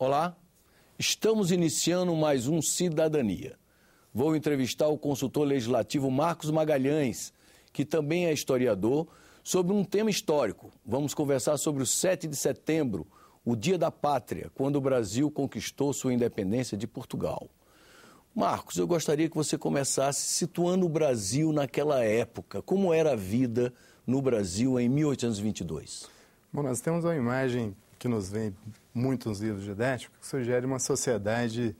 Olá, estamos iniciando mais um Cidadania. Vou entrevistar o consultor legislativo Marcos Magalhães, que também é historiador, sobre um tema histórico. Vamos conversar sobre o 7 de setembro, o Dia da Pátria, quando o Brasil conquistou sua independência de Portugal. Marcos, eu gostaria que você começasse situando o Brasil naquela época. Como era a vida no Brasil em 1822? Bom, nós temos uma imagem que nos vem muitos livros didáticos, que sugere uma sociedade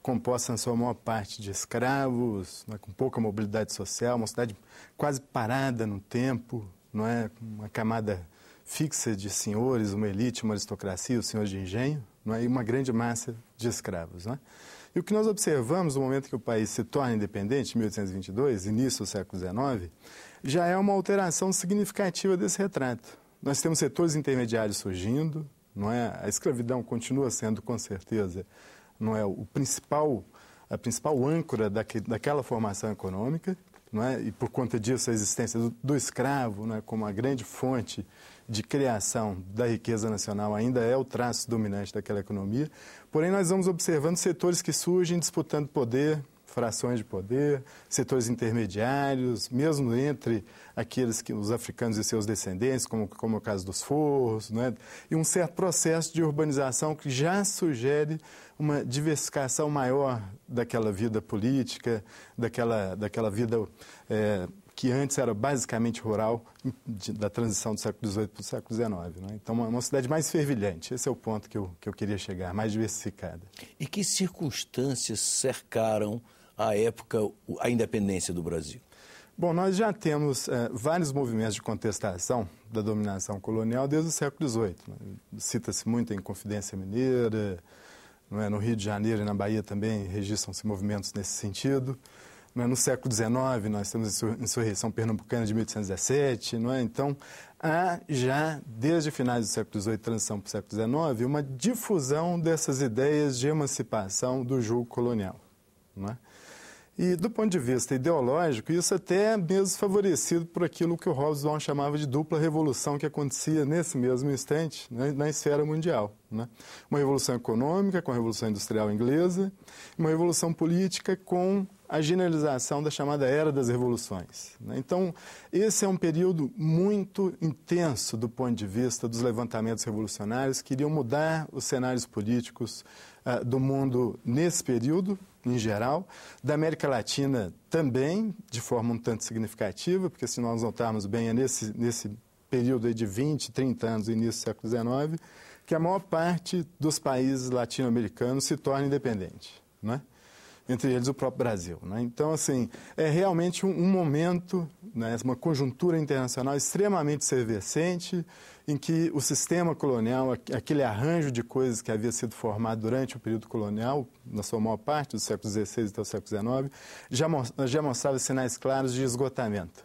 composta na sua maior parte de escravos, né, com pouca mobilidade social, uma cidade quase parada no tempo, não é uma camada fixa de senhores, uma elite, uma aristocracia, os senhores de engenho, não é? e uma grande massa de escravos. Não é? E o que nós observamos no momento que o país se torna independente, em 1822, início do século XIX, já é uma alteração significativa desse retrato. Nós temos setores intermediários surgindo, não é? A escravidão continua sendo, com certeza, não é o principal, a principal âncora daque, daquela formação econômica, não é? E por conta disso a existência do, do escravo, não é? como a grande fonte de criação da riqueza nacional ainda é o traço dominante daquela economia. Porém, nós vamos observando setores que surgem disputando poder, frações de poder, setores intermediários, mesmo entre aqueles que os africanos e seus descendentes, como, como é o caso dos forros, né? e um certo processo de urbanização que já sugere uma diversificação maior daquela vida política, daquela, daquela vida é, que antes era basicamente rural, de, da transição do século XVIII para o século XIX. Né? Então, uma, uma, cidade mais fervilhante, esse é o ponto que eu, que eu queria chegar, mais diversificada. E que circunstâncias cercaram à época, a independência do Brasil? Bom, nós já temos eh, vários movimentos de contestação da dominação colonial desde o século XVIII. Né? Cita-se muito em Confidência Mineira, é? no Rio de Janeiro e na Bahia também registram-se movimentos nesse sentido. É? No século XIX, nós temos a insurreição pernambucana de 1817. Não é? Então, há já, desde finais do século XVIII, transição para o século XIX, uma difusão dessas ideias de emancipação do jugo colonial. Não é? E do ponto de vista ideológico, isso até é mesmo favorecido por aquilo que o Hobsbawm chamava de dupla revolução que acontecia nesse mesmo instante né, na esfera mundial. Né? Uma revolução econômica com a Revolução Industrial Inglesa, uma revolução política com a generalização da chamada Era das Revoluções. Né? Então, esse é um período muito intenso do ponto de vista dos levantamentos revolucionários que iriam mudar os cenários políticos eh, do mundo nesse período, em geral, da América Latina também, de forma um tanto significativa, porque se nós notarmos bem, é nesse, nesse período de 20, 30 anos, início do século XIX, que a maior parte dos países latino-americanos se torna independente. Não é? entre eles o próprio Brasil. Né? Então, assim, é realmente um, um momento, né, uma conjuntura internacional extremamente servescente, em que o sistema colonial, aquele arranjo de coisas que havia sido formado durante o período colonial, na sua maior parte, do século XVI até o século XIX, já, já mostrava sinais claros de esgotamento,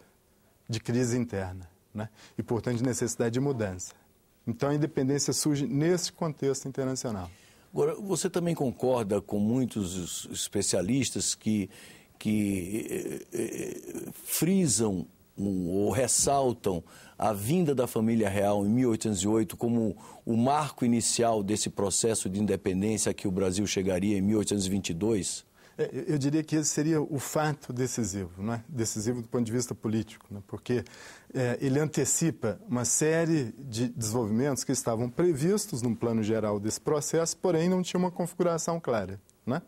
de crise interna, né? e, portanto, de necessidade de mudança. Então, a independência surge nesse contexto internacional. Agora, você também concorda com muitos especialistas que, que eh, eh, frisam um, ou ressaltam a vinda da família real em 1808 como o marco inicial desse processo de independência que o Brasil chegaria em 1822? É, eu diria que esse seria o fato decisivo, não é? decisivo do ponto de vista político, né? porque é, ele antecipa uma série de desenvolvimentos que estavam previstos num plano geral desse processo, porém não tinha uma configuração clara. é?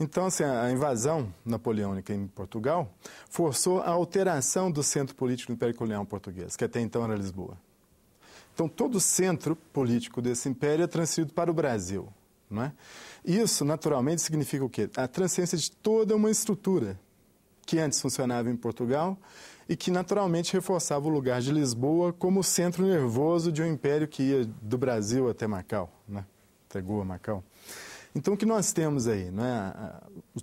Então, assim, a invasão napoleônica em Portugal forçou a alteração do centro político do Império Colonial Português, que até então era Lisboa. Então, todo o centro político desse império é transferido para o Brasil. Não é? Isso, naturalmente, significa o quê? A transcendência de toda uma estrutura que antes funcionava em Portugal e que naturalmente reforçava o lugar de Lisboa como centro nervoso de um império que ia do Brasil até Macau, né? até Goa, Macau. Então, o que nós temos aí? Né?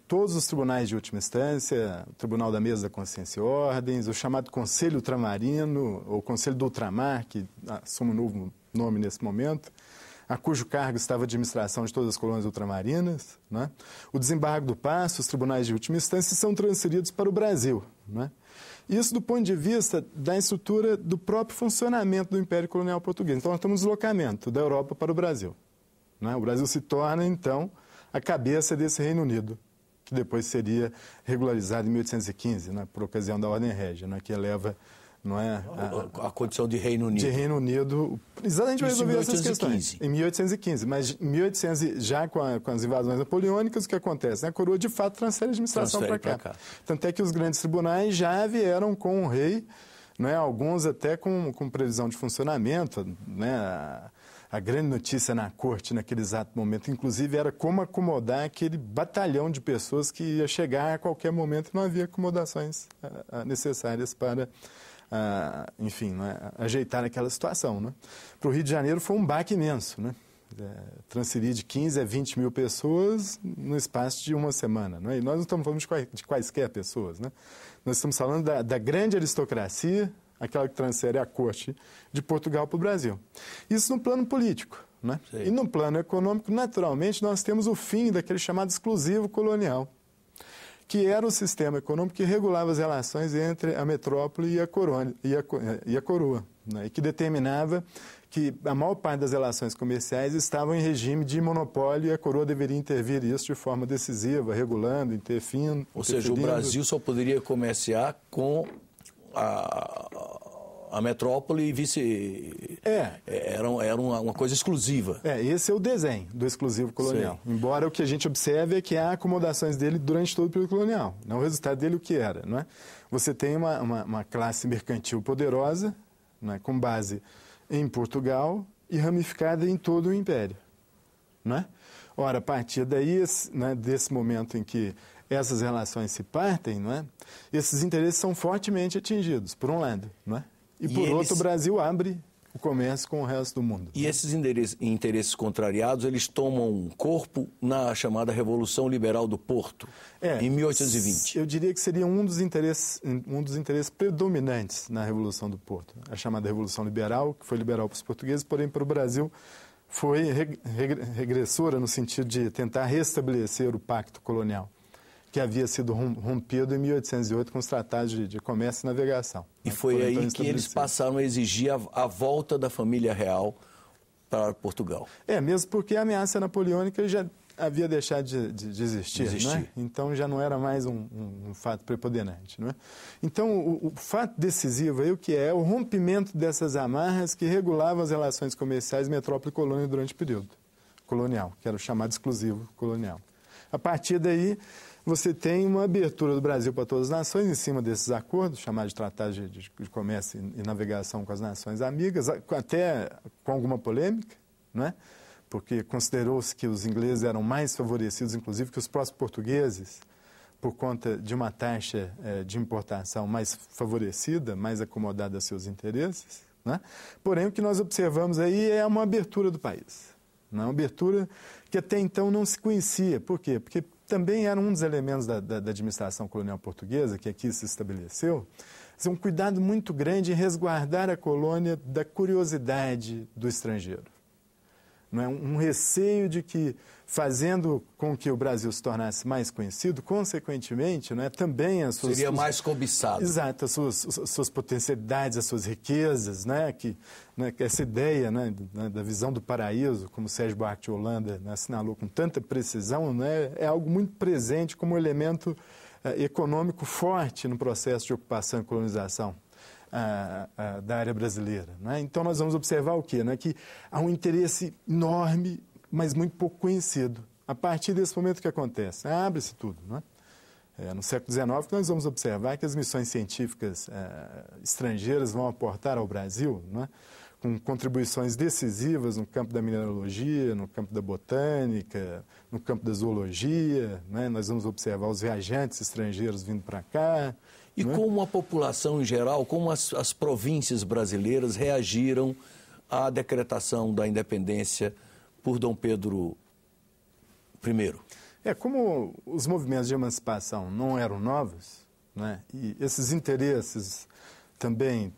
Todos os tribunais de última instância, o Tribunal da Mesa da Consciência e Ordens, o chamado Conselho Ultramarino, ou Conselho do Ultramar, que assume um novo nome nesse momento, a cujo cargo estava a administração de todas as colônias ultramarinas. Né? O desembargo do Passo, os tribunais de última instância são transferidos para o Brasil. Né? Isso do ponto de vista da estrutura do próprio funcionamento do Império Colonial Português. Então, nós temos um deslocamento da Europa para o Brasil. Né? O Brasil se torna, então, a cabeça desse Reino Unido, que depois seria regularizado em 1815, né? por ocasião da Ordem Régia, né? que eleva não é? A, a, condição de Reino Unido. De Reino Unido, exatamente para resolver essas questões. Em 1815. Mas em 1800, já com, a, com, as invasões napoleônicas, o que acontece? Né? A coroa, de fato, transfere a administração para cá. cá. Tanto é que os grandes tribunais já vieram com o rei, é alguns até com, com previsão de funcionamento, né? a grande notícia na corte naquele exato momento, inclusive, era como acomodar aquele batalhão de pessoas que ia chegar a qualquer momento e não havia acomodações eh, eh, necessárias para a, enfim, né, ajeitar aquela situação. Né? Para o Rio de Janeiro foi um baque imenso. Né? É, transferir de 15 a 20 mil pessoas no espaço de uma semana. Né? E nós não estamos falando de, quais, de quaisquer pessoas. Né? Nós estamos falando da, da grande aristocracia, aquela que transfere a corte de Portugal para o Brasil. Isso no plano político. Né? E no plano econômico, naturalmente, nós temos o fim daquele chamado exclusivo colonial que era o sistema econômico que regulava as relações entre a metrópole e a, e a, eh, e a coroa, né? e que determinava que a maior parte das relações comerciais estavam em regime de monopólio e a coroa deveria intervir isso de forma decisiva, regulando, interferindo. Ou seja, o Brasil só poderia comerciar com a, a metrópole e vice. É. é era, era uma, uma, coisa exclusiva. É, esse é o desenho do exclusivo colonial. Sim. Embora o que a gente observe é que há acomodações dele durante todo o período colonial. Não o resultado dele o que era, não é? Você tem uma, uma, uma classe mercantil poderosa, é? com base em Portugal e ramificada em todo o Império, não é? Ora, a partir daí, né, desse momento em que essas relações se partem, não é? esses interesses são fortemente atingidos, por um lado. Não é? E, e por eles... outro, o Brasil abre o comércio com o resto do mundo. E esses interesses contrariados, eles tomam corpo na chamada Revolução Liberal do Porto, é, em 1820. Eu diria que seria um dos, interesses, um dos interesses predominantes na Revolução do Porto, a chamada Revolução Liberal, que foi liberal para os portugueses, porém para o Brasil foi regressora no sentido de tentar restabelecer o pacto colonial que havia sido rompido em 1808 com os tratados de, de comércio e navegação. E né, foi aí então que eles passaram a exigir a, a volta da família real para Portugal. É, mesmo porque a ameaça napoleônica já havia deixado de, de, de existir, existir. Né? então já não era mais um, um, um fato preponderante. é? Então, o, o, fato decisivo aí o que é, é o rompimento dessas amarras que regulavam as relações comerciais metrópole-colônia durante o período colonial, que era o chamado exclusivo colonial. A partir daí, você tem uma abertura do Brasil para todas as nações em cima desses acordos, chamados de tratados de, de, comércio e, navegação com as nações amigas, até com alguma polêmica, né? porque considerou-se que os ingleses eram mais favorecidos, inclusive, que os próprios portugueses, por conta de uma taxa é, de importação mais favorecida, mais acomodada a seus interesses. Né? Porém, o que nós observamos aí é uma abertura do país. É? Uma abertura que até então não se conhecia. Por quê? Porque também era um dos elementos da, da, da administração colonial portuguesa, que aqui se estabeleceu, assim, um cuidado muito grande em resguardar a colônia da curiosidade do estrangeiro é? um receio de que, fazendo com que o Brasil se tornasse mais conhecido, consequentemente, não é? também as suas... Seria mais cobiçado. Exato, as suas, as suas potencialidades, as suas riquezas, né? que, né? essa ideia né? da visão do paraíso, como Sérgio Buarque de Holanda né? assinalou com tanta precisão, né? é algo muito presente como elemento eh, econômico forte no processo de ocupação e colonização a, a, da área brasileira. Né? Então, nós vamos observar o quê? Né? Que há um interesse enorme, mas muito pouco conhecido. A partir desse momento o que acontece, abre-se tudo. Né? É, no século XIX, nós vamos observar que as missões científicas é, estrangeiras vão aportar ao Brasil, né? com contribuições decisivas no campo da mineralogia, no campo da botânica, no campo da zoologia. Né? Nós vamos observar os viajantes estrangeiros vindo para cá. E né? como a população em geral, como as, as províncias brasileiras reagiram à decretação da independência por Dom Pedro I? É, como os movimentos de emancipação não eram novos, né, e esses interesses também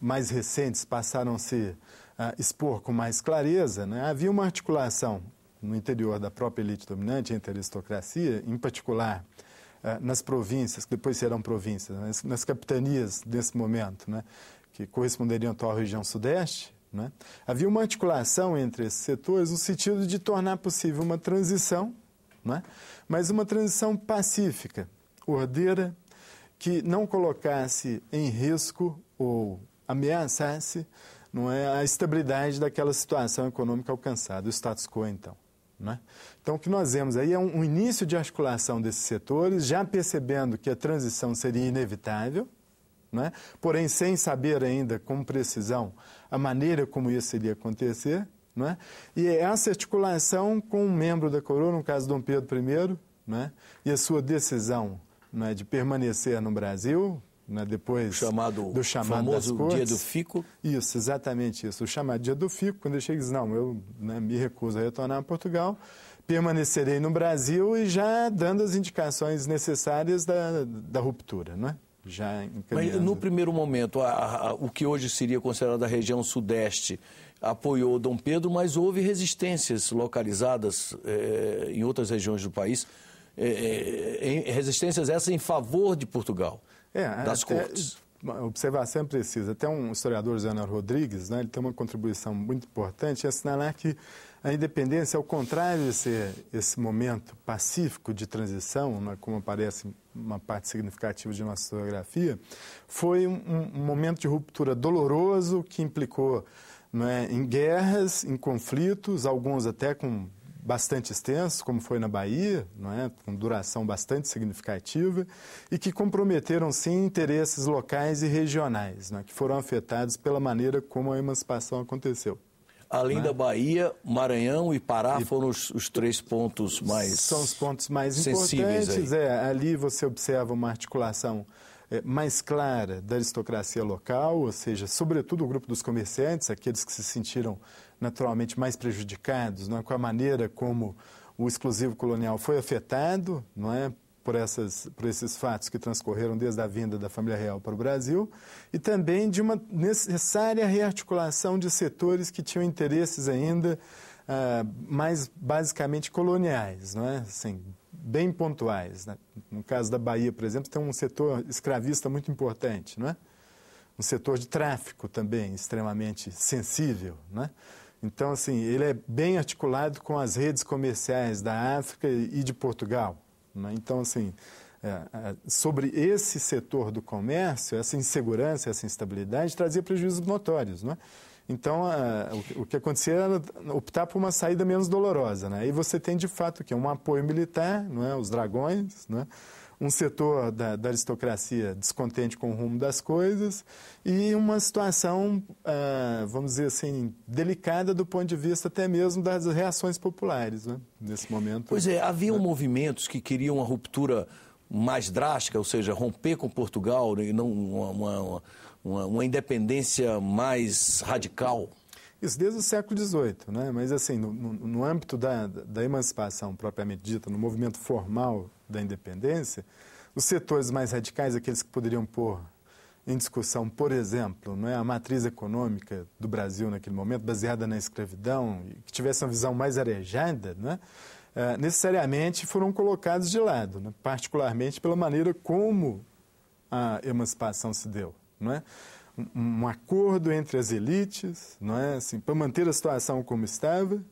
mais recentes passaram a se expor com mais clareza, né, havia uma articulação no interior da própria elite dominante entre a aristocracia, em particular eh, nas províncias, que depois serão províncias, né, nas capitanias desse momento, né, que corresponderiam à atual região sudeste, né, havia uma articulação entre esses setores no sentido de tornar possível uma transição, né, mas uma transição pacífica, ordeira, que não colocasse em risco ou ameaçasse não é, a estabilidade daquela situação econômica alcançada, o status quo então. Né? Então, o que nós vemos aí é um, um início de articulação desses setores, já percebendo que a transição seria inevitável, né? porém sem saber ainda com precisão a maneira como isso iria acontecer. Né? E é essa articulação com um membro da coroa, no caso Dom Pedro I, né? e a sua decisão né, de permanecer no Brasil, né, depois chamado, do chamado famoso das dia do fico. Isso, exatamente isso. O chamado dia do fico, quando ele chega, diz, não, eu né, me recuso a retornar a Portugal, permanecerei no Brasil e já dando as indicações necessárias da, da ruptura, não é? Já Mas no primeiro momento, a, a, o que hoje seria considerada a região sudeste apoiou Dom Pedro, mas houve resistências localizadas eh, em outras regiões do país, eh, eh, resistências essas em favor de Portugal é, das até, é, cortes. Observação precisa. Até um historiador, Zé Rodrigues, né, ele tem uma contribuição muito importante em é assinalar que a independência, ao contrário desse esse momento pacífico de transição, né, como aparece uma parte significativa de nossa historiografia, foi um, um momento de ruptura doloroso que implicou né, em guerras, em conflitos, alguns até com bastante extensos, como foi na Bahia, não é? com duração bastante significativa, e que comprometeram sim interesses locais e regionais, é? que foram afetados pela maneira como a emancipação aconteceu. Além é? da Bahia, Maranhão e Pará e... foram os, os, três pontos mais são os pontos mais importantes. É ali você observa uma articulação é, mais clara da aristocracia local, ou seja, sobretudo o grupo dos comerciantes, aqueles que se sentiram naturalmente mais prejudicados, não é? com a maneira como o exclusivo colonial foi afetado, não é? Por, essas, por esses fatos que transcorreram desde a vinda da família real para o Brasil, e também de uma necessária rearticulação de setores que tinham interesses ainda uh, mais basicamente coloniais, não é? Assim, bem pontuais. Né? No caso da Bahia, por exemplo, tem um setor escravista muito importante, não é? um setor de tráfico também extremamente sensível. é então, assim, ele é bem articulado com as redes comerciais da África e de Portugal. Né? Então, assim, é, é sobre esse setor do comércio, essa insegurança, essa instabilidade trazia prejuízos notórios, né? Então, a, é, o, o, que acontecia era optar por uma saída menos dolorosa, né? E você tem, de fato, que um apoio militar, não é? Os dragões, não é? um setor da, da, aristocracia descontente com o rumo das coisas e uma situação, ah, vamos dizer assim, delicada do ponto de vista até mesmo das reações populares, né? nesse momento. Pois é, haviam né? movimentos que queriam uma ruptura mais drástica, ou seja, romper com Portugal e não uma, uma, uma, uma independência mais radical. Isso desde o século XVIII, né? mas assim, no, no âmbito da, da emancipação propriamente dita, no movimento formal da independência, os setores mais radicais, aqueles que poderiam pôr em discussão, por exemplo, não é a matriz econômica do Brasil naquele momento, baseada na escravidão, que tivesse uma visão mais arejada, né, é? necessariamente foram colocados de lado, né? particularmente pela maneira como a emancipação se deu. Não é? um acordo entre as elites, não é? Assim, para manter a situação como estava,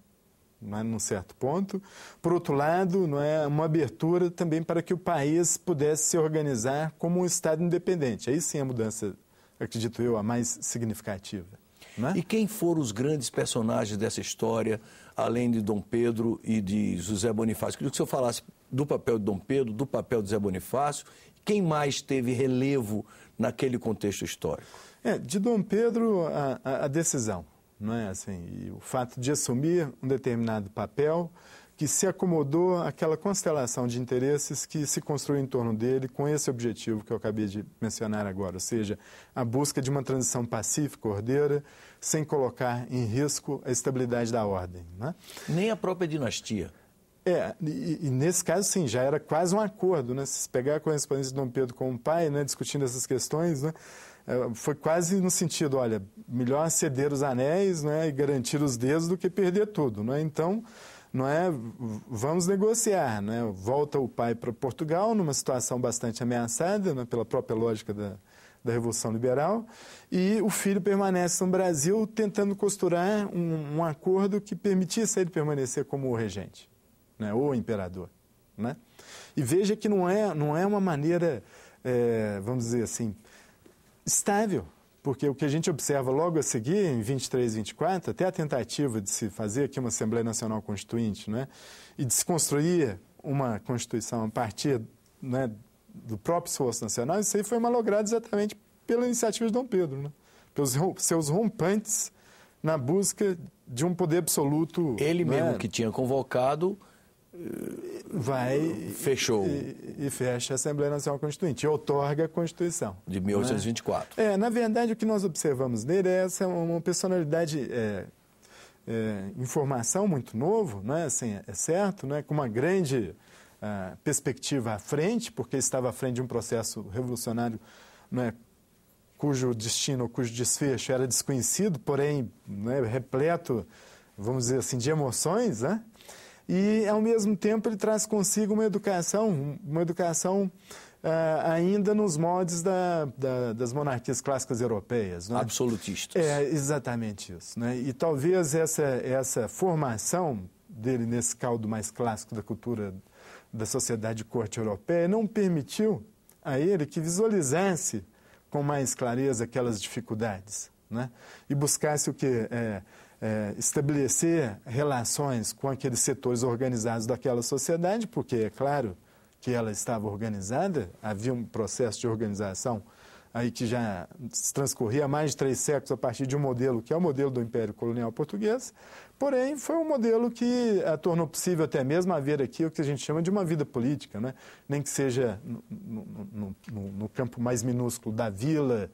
não é? num certo ponto. Por outro lado, não é uma abertura também para que o país pudesse se organizar como um estado independente. Aí sim a mudança, acredito eu, a mais significativa. É? E quem foram os grandes personagens dessa história, além de Dom Pedro e de José Bonifácio? Queria que o senhor falasse do papel de Dom Pedro, do papel de José Bonifácio, quem mais teve relevo naquele contexto histórico? É, de Dom Pedro, a, a decisão, não é assim? e o fato de assumir um determinado papel que se acomodou àquela constelação de interesses que se construiu em torno dele com esse objetivo que eu acabei de mencionar agora, ou seja, a busca de uma transição pacífica, ordeira, sem colocar em risco a estabilidade da ordem. Né? Nem a própria dinastia. É, e, e, nesse caso, sim, já era quase um acordo, né? Se pegar a correspondência de Dom Pedro com o pai, né, discutindo essas questões, né? É, foi quase no sentido, olha, melhor ceder os anéis né, e garantir os dedos do que perder tudo. Né? Então, não é, vamos negociar. Né? Volta o pai para Portugal, numa situação bastante ameaçada né, pela própria lógica da, da Revolução Liberal, e o filho permanece no Brasil tentando costurar um, um acordo que permitisse ele permanecer como regente, né, ou imperador. Né? E veja que não é, não é uma maneira, é, vamos dizer assim, estável, porque o que a gente observa logo a seguir, em 23, 24, até a tentativa de se fazer aqui uma Assembleia Nacional Constituinte né, e construir uma Constituição a partir né, do próprio esforço nacional, isso aí foi malogrado exatamente pela iniciativa de Dom Pedro, né, pelos seus rompantes na busca de um poder absoluto. Ele né. mesmo que tinha convocado vai fechou e, e, fecha a Assembleia Nacional Constituinte, e outorga a Constituição de 1824. Né? É, na verdade o que nós observamos nele é essa uma personalidade é, é, informação muito novo, né? Assim, é certo, né? Com uma grande ah, perspectiva à frente, porque estava à frente de um processo revolucionário, né? Cujo destino, cujo desfecho era desconhecido, porém né, repleto, vamos dizer assim, de emoções, né? e, ao mesmo tempo, ele traz consigo uma educação, uma educação Uh, ainda nos moldes da, da, das monarquias clássicas europeias. Não é? Absolutistas. É, exatamente isso. Né? E talvez essa, essa formação dele nesse caldo mais clássico da cultura da sociedade de corte europeia não permitiu a ele que visualizasse com mais clareza aquelas dificuldades né? e buscasse o que? É, é, estabelecer relações com aqueles setores organizados daquela sociedade, porque é claro que ela estava organizada, havia um processo de organização aí que já transcorria há mais de três séculos a partir de um modelo que é o modelo do Império Colonial Português, porém foi um modelo que a eh, tornou possível até mesmo haver aqui o que a gente chama de uma vida política, né? nem que seja no, no, no, no campo mais minúsculo da vila,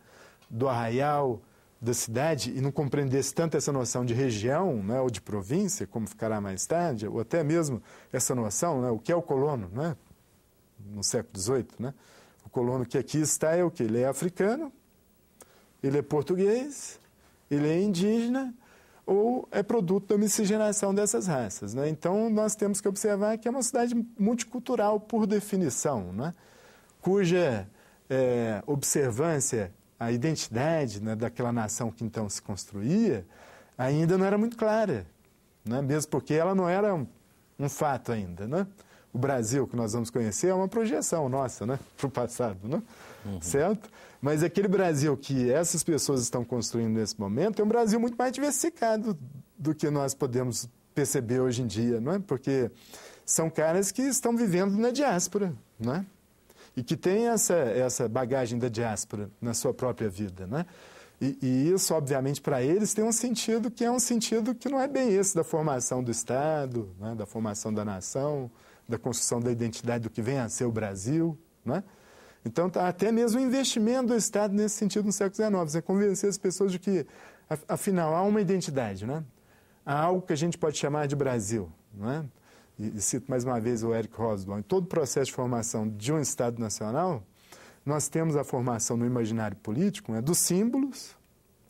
do arraial, da cidade e não compreendesse tanto essa noção de região né, ou de província, como ficará mais tarde, ou até mesmo essa noção, né, o que é o colono, né, no século XVIII. Né, o colono que aqui está é o que? Ele é africano, ele é português, ele é indígena ou é produto da miscigenação dessas raças. Né? Então, nós temos que observar que é uma cidade multicultural por definição, né? cuja é, observância a identidade né, daquela nação que então se construía ainda não era muito clara, né? mesmo porque ela não era um, um fato ainda. Né? O Brasil que nós vamos conhecer é uma projeção nossa né? para o passado, né? Uhum. certo? Mas aquele Brasil que essas pessoas estão construindo nesse momento é um Brasil muito mais diversificado do que nós podemos perceber hoje em dia, não é? porque são caras que estão vivendo na diáspora, não é? e que tem essa, essa bagagem da diáspora na sua própria vida, né? E, e isso, obviamente, para eles tem um sentido que é um sentido que não é bem esse da formação do Estado, né? da formação da nação, da construção da identidade do que vem a ser o Brasil, né? Então, tá até mesmo o investimento do Estado nesse sentido no século XIX, é convencer as pessoas de que, afinal, há uma identidade, né? Há algo que a gente pode chamar de Brasil, né? e, e cito mais uma vez o Eric Hobsbawm, em todo o processo de formação de um Estado Nacional, nós temos a formação no imaginário político né, dos símbolos,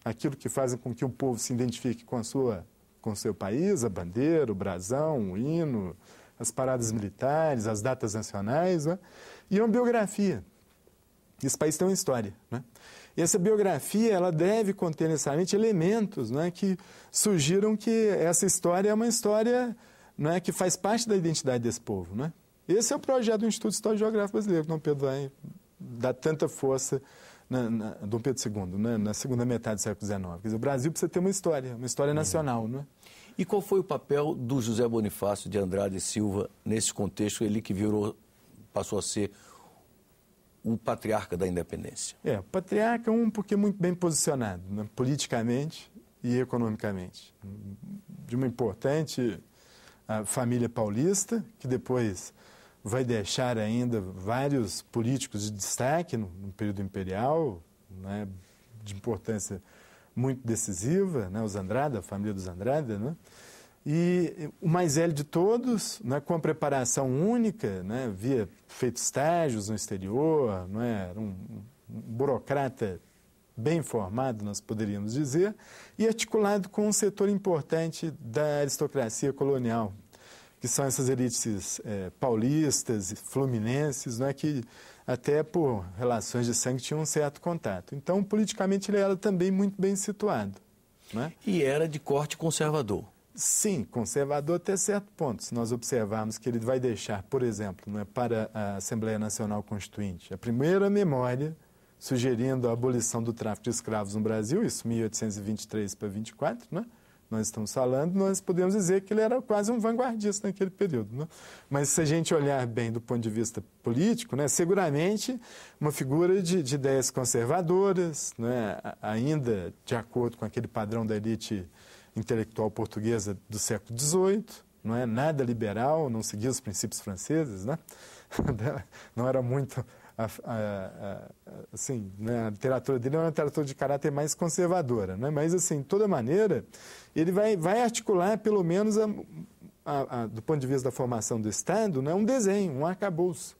aquilo que fazem com que o povo se identifique com a sua com seu país, a bandeira, o brasão, o hino, as paradas militares, as datas nacionais, né, e uma biografia. Esse país tem uma história, né? E essa biografia ela deve conter necessariamente elementos né, que sugiram que essa história é uma história é que faz parte da identidade desse povo. Né? Esse é o projeto do Instituto Histórico Geográfico Brasileiro, que Dom Pedro vai dar tanta força, na, na, Dom Pedro II, né, na segunda metade do século XIX. Quer dizer, o Brasil precisa ter uma história, uma história uhum. nacional. Uhum. é? E qual foi o papel do José Bonifácio de Andrade Silva nesse contexto, ele que virou, passou a ser o patriarca da independência? É, o patriarca um porque muito bem posicionado, né, politicamente e economicamente, de uma importante a família paulista, que depois vai deixar ainda vários políticos de destaque no, no período imperial, né, de importância muito decisiva, né, os Andrada, a família dos Andrada, né, e o mais velho de todos, né, com a preparação única, né, havia feito estágios no exterior, né, era um, um burocrata bem formado, nós poderíamos dizer, e articulado com um setor importante da aristocracia colonial, que são essas elites é, paulistas, fluminenses, não é que até por relações de sangue tinham um certo contato. Então, politicamente ele era também muito bem situado, é? E era de corte conservador. Sim, conservador até certo ponto. Se nós observarmos que ele vai deixar, por exemplo, é para a Assembleia Nacional Constituinte, a primeira memória sugerindo a abolição do tráfico de escravos no Brasil, isso 1823 para 24, né? nós estamos falando, nós podemos dizer que ele era quase um vanguardista naquele período. Né? Mas se a gente olhar bem do ponto de vista político, né, seguramente uma figura de, de ideias conservadoras, né, ainda de acordo com aquele padrão da elite intelectual portuguesa do século XVIII, não é nada liberal, não seguia os princípios franceses, né? não era muito a, a, assim, na né, literatura dele é uma literatura de caráter mais conservadora, né? mas, assim, de toda maneira, ele vai, vai articular, pelo menos, a, do ponto de vista da formação do Estado, né, um desenho, um arcabouço.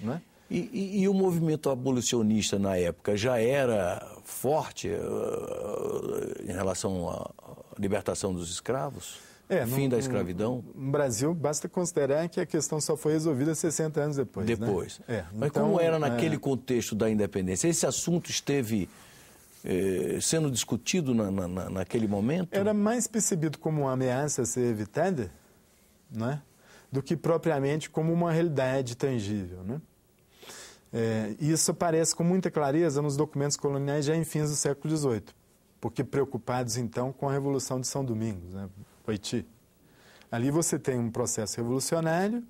Né? E, e, e, o movimento abolicionista na época já era forte uh, em relação à libertação dos escravos? É, fim no, da escravidão? No Brasil, basta considerar que a questão só foi resolvida 60 anos depois. Né? Depois. Né? É, Mas então, como era naquele é... contexto da independência? Esse assunto esteve eh, sendo discutido na, na, naquele momento? Era mais percebido como uma ameaça a ser evitada, né? do que propriamente como uma realidade tangível. Né? É, isso aparece com muita clareza nos documentos coloniais já em fins do século XVIII, porque preocupados então com a Revolução de São Domingos. Né? Haiti. Ali você tem um processo revolucionário,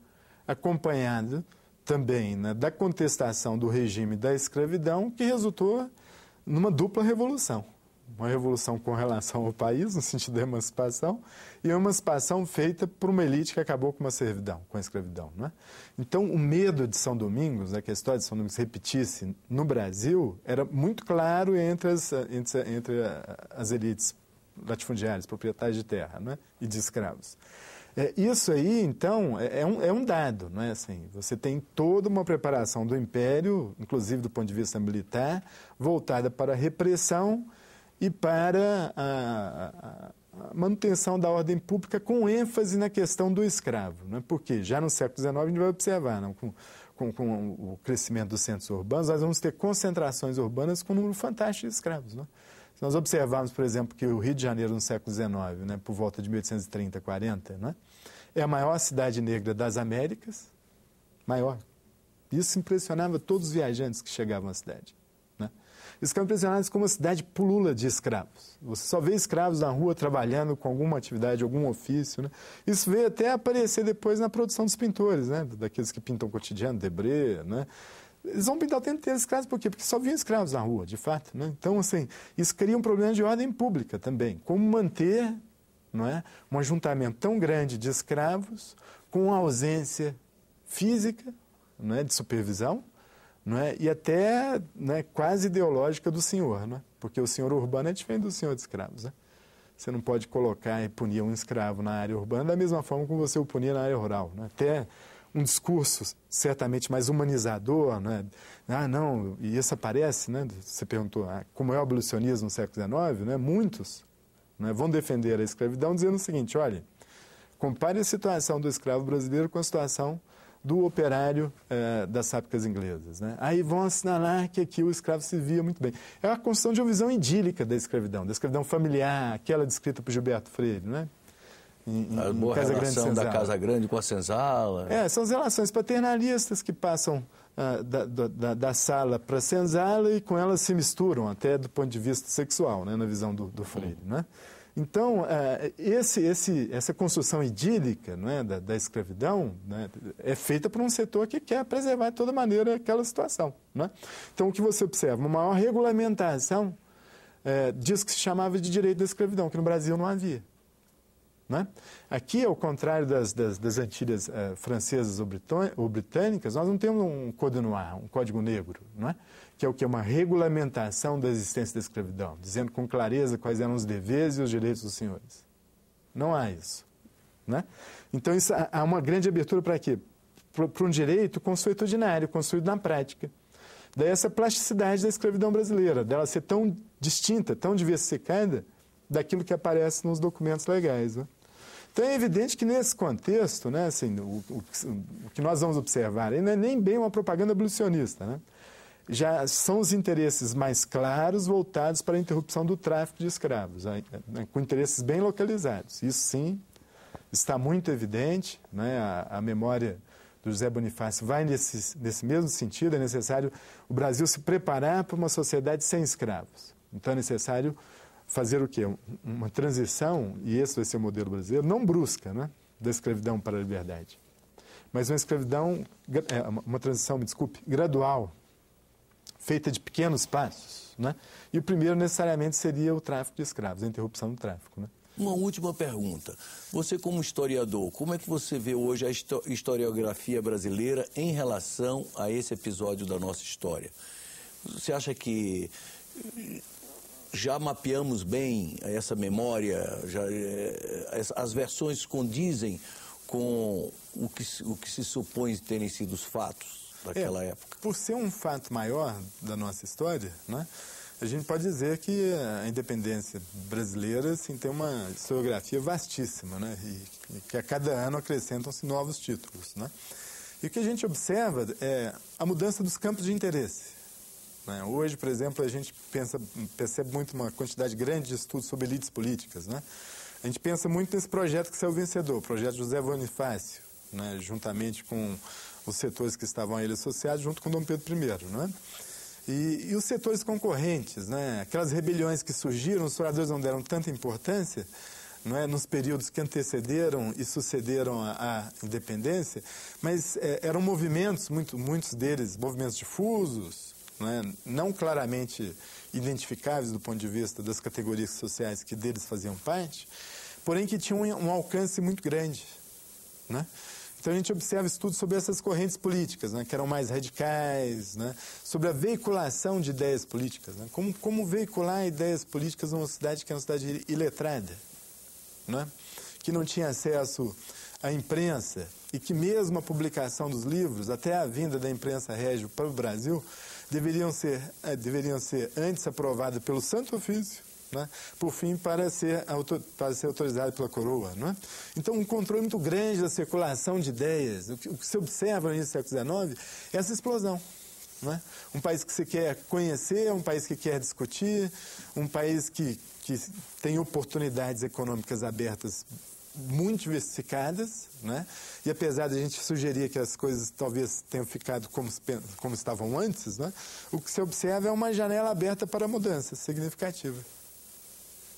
acompanhado também né, da contestação do regime da escravidão, que resultou numa dupla revolução. Uma revolução com relação ao país, no sentido da emancipação, e uma emancipação feita por uma elite que acabou com uma servidão, com a escravidão. Né? Então, o medo de São Domingos, né, que a história de São Domingos repetisse no Brasil, era muito claro entre as, entre, entre as elites latifundiários, proprietários de terra né? e de escravos. É, isso aí, então, é, é um, é um dado, é assim? Você tem toda uma preparação do Império, inclusive do ponto de vista militar, voltada para a repressão e para a, a, a manutenção da ordem pública com ênfase na questão do escravo. É? Porque já no século XIX a gente vai observar, não, com, com, com o crescimento dos centros urbanos, nós vamos ter concentrações urbanas com um número fantástico de escravos. Não se nós observarmos, por exemplo, que o Rio de Janeiro no século XIX, né, por volta de 1830, 40, né, é a maior cidade negra das Américas, maior. Isso impressionava todos os viajantes que chegavam à cidade. Né? Eles ficavam impressionados como uma cidade pulula de escravos. Você só vê escravos na rua trabalhando com alguma atividade, algum ofício. Né? Isso veio até aparecer depois na produção dos pintores, né? daqueles que pintam o cotidiano, Debré, né? eles vão pintar o tempo inteiro escravos, por quê? Porque só vinham escravos na rua, de fato. Né? Então, assim, isso cria um problema de ordem pública também. Como manter não é, um ajuntamento tão grande de escravos com ausência física, não é, de supervisão, não é, e até não é, quase ideológica do senhor, não é? porque o senhor urbano é diferente do senhor de escravos. Né? Você não pode colocar e punir um escravo na área urbana da mesma forma como você o punia na área rural. Né? Até um discurso certamente mais humanizador, né? ah não, e isso aparece, né? você perguntou, ah, como é o abolicionismo no século XIX, né? muitos né, vão defender a escravidão dizendo o seguinte, olha, compare a situação do escravo brasileiro com a situação do operário eh, das fábricas inglesas. Né? Aí vão assinalar que aqui o escravo se via muito bem. É a construção de uma visão idílica da escravidão, da escravidão familiar, aquela descrita por Gilberto Freire, né? Em, hum, hum, a hum, boa Casa relação Grande, da Casa Grande com a senzala. É, são as relações paternalistas que passam ah, da, da, da, sala para a senzala e com elas se misturam, até do ponto de vista sexual, né, na visão do, do Freire. Né? Então, ah, esse, esse, essa construção idílica né, da, da, escravidão né, é feita por um setor que quer preservar de toda maneira aquela situação. Né? Então, o que você observa? Uma maior regulamentação é, eh, disso que se chamava de direito da escravidão, que no Brasil não havia. Né? Aqui, ao contrário das, das, das antigas uh, francesas ou, ou, britânicas, nós não temos um código noir, um código negro, é? que é o que é uma regulamentação da existência da escravidão, dizendo com clareza quais eram os deveres e os direitos dos senhores. Não há isso. Né? Então, isso, há uma grande abertura para quê? Para um direito consuetudinário, construído na prática. Daí essa plasticidade da escravidão brasileira, dela ser tão distinta, tão diversificada daquilo que aparece nos documentos legais. Né? Então é evidente que nesse contexto, né, assim, o, o, o que nós vamos observar ainda é nem bem uma propaganda abolicionista. Né? Já são os interesses mais claros voltados para a interrupção do tráfico de escravos, né, com interesses bem localizados. Isso sim está muito evidente, né? a, a memória do José Bonifácio vai nesse, nesse mesmo sentido, é necessário o Brasil se preparar para uma sociedade sem escravos. Então é necessário fazer o quê? Uma transição, e esse vai ser o modelo brasileiro, não brusca, né? Da escravidão para a liberdade. Mas uma escravidão, é, uma transição, me desculpe, gradual, feita de pequenos passos, né? E o primeiro necessariamente seria o tráfico de escravos, a interrupção do tráfico, né? Uma última pergunta. Você, como historiador, como é que você vê hoje a historiografia brasileira em relação a esse episódio da nossa história? Você acha que já mapeamos bem essa memória, já, é, é, as, as versões condizem com o que, o que se supõe terem sido os fatos daquela é, época. Por ser um fato maior da nossa história, né, a gente pode dizer que a independência brasileira assim, tem uma historiografia vastíssima, né, e, e que a cada ano acrescentam-se novos títulos. Né. E o que a gente observa é a mudança dos campos de interesse. Né? Hoje, por exemplo, a gente pensa, percebe muito uma quantidade grande de estudos sobre elites políticas. Né? A gente pensa muito nesse projeto que saiu vencedor, o projeto José Bonifácio, né? juntamente com os setores que estavam a ele associados, junto com Dom Pedro I. Né? E, e, os setores concorrentes, né? aquelas rebeliões que surgiram, os historiadores não deram tanta importância, não é, nos períodos que antecederam e sucederam à independência, mas é, eram movimentos, muito, muitos deles, movimentos difusos, né, não claramente identificáveis do ponto de vista das categorias sociais que deles faziam parte, porém que tinham um, alcance muito grande. Né? Então a gente observa estudos sobre essas correntes políticas, né, que eram mais radicais, né, sobre a veiculação de ideias políticas, né, como, como veicular ideias políticas numa cidade que é uma cidade iletrada, né, que não tinha acesso à imprensa e que mesmo a publicação dos livros, até a vinda da imprensa régio para o Brasil, deveriam ser, é, deveriam ser antes aprovadas pelo Santo Ofício, né? por fim, para ser, para ser autorizado pela coroa. Né? Então, um controle muito grande da circulação de ideias. O que, o que se observa no início do século XIX é essa explosão. Né? Um país que se quer conhecer, um país que quer discutir, um país que, que tem oportunidades econômicas abertas muito diversificadas, né? E apesar de a gente sugerir que as coisas talvez tenham ficado como, como estavam antes, né? O que se observa é uma janela aberta para mudanças significativa.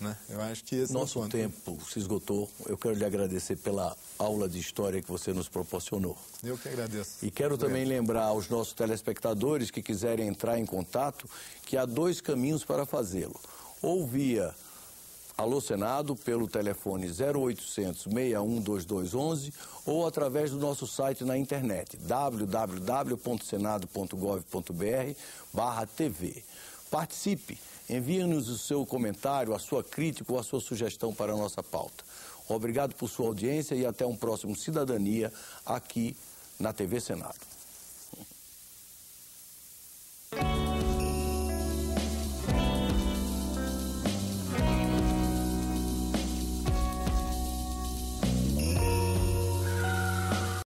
Né? Eu acho que esse Nosso é o ponto. tempo se esgotou. Eu quero lhe agradecer pela aula de história que você nos proporcionou. Eu que agradeço. E quero Obrigado. também lembrar aos nossos telespectadores que quiserem entrar em contato que há dois caminhos para fazê-lo. Ou via Alô Senado pelo telefone 0800 612211 ou através do nosso site na internet www.senado.gov.br barra TV. Participe, envie-nos o seu comentário, a sua crítica ou a sua sugestão para a nossa pauta. Obrigado por sua audiência e até um próximo Cidadania aqui na TV Senado.